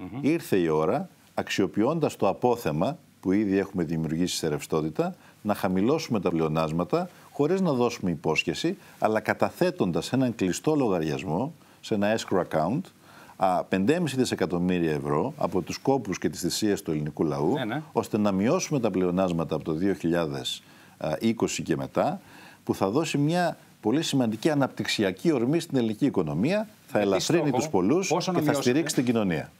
Mm-hmm. Ήρθε η ώρα, αξιοποιώντας το απόθεμα που ήδη έχουμε δημιουργήσει σε ρευστότητα, να χαμηλώσουμε τα πλεονάσματα χωρίς να δώσουμε υπόσχεση, αλλά καταθέτοντας έναν κλειστό λογαριασμό, σε ένα escrow account, 5,5 δισεκατομμύρια ευρώ από τους κόπους και τις θυσίες του ελληνικού λαού, ναι, ναι. ώστε να μειώσουμε τα πλεονάσματα από το 2020 και μετά, που θα δώσει μια πολύ σημαντική αναπτυξιακή ορμή στην ελληνική οικονομία, θα ελαφρύνει τους πολλούς και θα στηρίξει την κοινωνία.